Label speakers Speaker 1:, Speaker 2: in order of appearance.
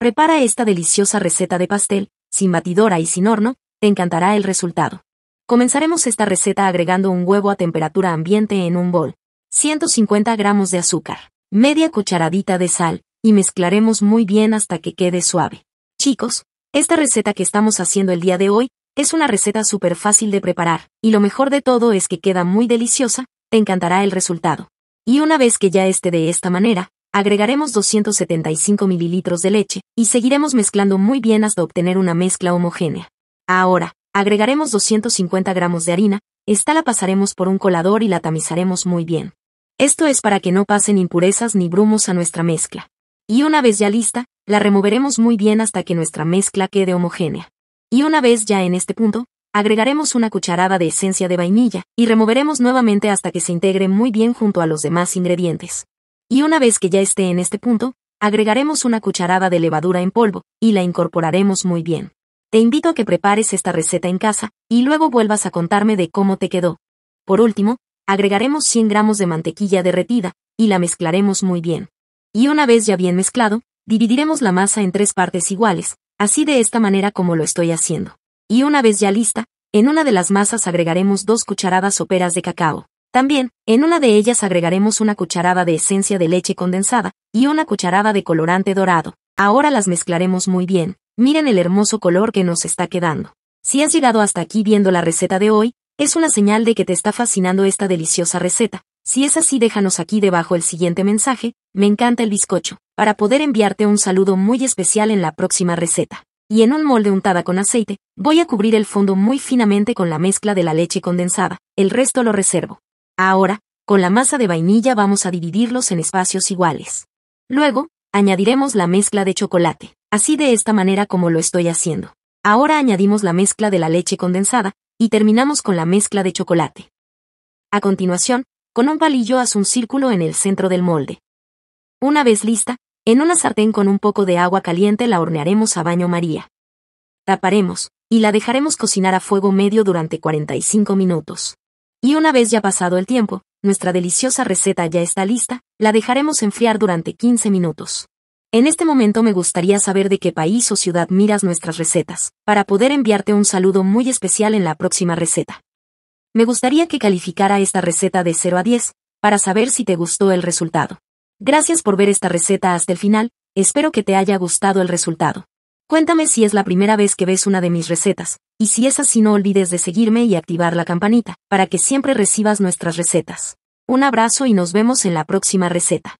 Speaker 1: Prepara esta deliciosa receta de pastel, sin batidora y sin horno, te encantará el resultado. Comenzaremos esta receta agregando un huevo a temperatura ambiente en un bol, 150 gramos de azúcar, media cucharadita de sal, y mezclaremos muy bien hasta que quede suave. Chicos, esta receta que estamos haciendo el día de hoy, es una receta súper fácil de preparar, y lo mejor de todo es que queda muy deliciosa, te encantará el resultado. Y una vez que ya esté de esta manera, agregaremos 275 mililitros de leche, y seguiremos mezclando muy bien hasta obtener una mezcla homogénea. Ahora, agregaremos 250 gramos de harina, esta la pasaremos por un colador y la tamizaremos muy bien. Esto es para que no pasen impurezas ni brumos a nuestra mezcla. Y una vez ya lista, la removeremos muy bien hasta que nuestra mezcla quede homogénea. Y una vez ya en este punto, agregaremos una cucharada de esencia de vainilla, y removeremos nuevamente hasta que se integre muy bien junto a los demás ingredientes. Y una vez que ya esté en este punto, agregaremos una cucharada de levadura en polvo, y la incorporaremos muy bien. Te invito a que prepares esta receta en casa, y luego vuelvas a contarme de cómo te quedó. Por último, agregaremos 100 gramos de mantequilla derretida, y la mezclaremos muy bien. Y una vez ya bien mezclado, dividiremos la masa en tres partes iguales, así de esta manera como lo estoy haciendo. Y una vez ya lista, en una de las masas agregaremos dos cucharadas soperas de cacao. También, en una de ellas agregaremos una cucharada de esencia de leche condensada y una cucharada de colorante dorado. Ahora las mezclaremos muy bien. Miren el hermoso color que nos está quedando. Si has llegado hasta aquí viendo la receta de hoy, es una señal de que te está fascinando esta deliciosa receta. Si es así, déjanos aquí debajo el siguiente mensaje, me encanta el bizcocho, para poder enviarte un saludo muy especial en la próxima receta. Y en un molde untada con aceite, voy a cubrir el fondo muy finamente con la mezcla de la leche condensada, el resto lo reservo. Ahora, con la masa de vainilla vamos a dividirlos en espacios iguales. Luego, añadiremos la mezcla de chocolate, así de esta manera como lo estoy haciendo. Ahora añadimos la mezcla de la leche condensada, y terminamos con la mezcla de chocolate. A continuación, con un palillo haz un círculo en el centro del molde. Una vez lista, en una sartén con un poco de agua caliente la hornearemos a baño maría. Taparemos, y la dejaremos cocinar a fuego medio durante 45 minutos. Y una vez ya pasado el tiempo, nuestra deliciosa receta ya está lista, la dejaremos enfriar durante 15 minutos. En este momento me gustaría saber de qué país o ciudad miras nuestras recetas, para poder enviarte un saludo muy especial en la próxima receta. Me gustaría que calificara esta receta de 0 a 10, para saber si te gustó el resultado. Gracias por ver esta receta hasta el final, espero que te haya gustado el resultado. Cuéntame si es la primera vez que ves una de mis recetas, y si es así no olvides de seguirme y activar la campanita, para que siempre recibas nuestras recetas. Un abrazo y nos vemos en la próxima receta.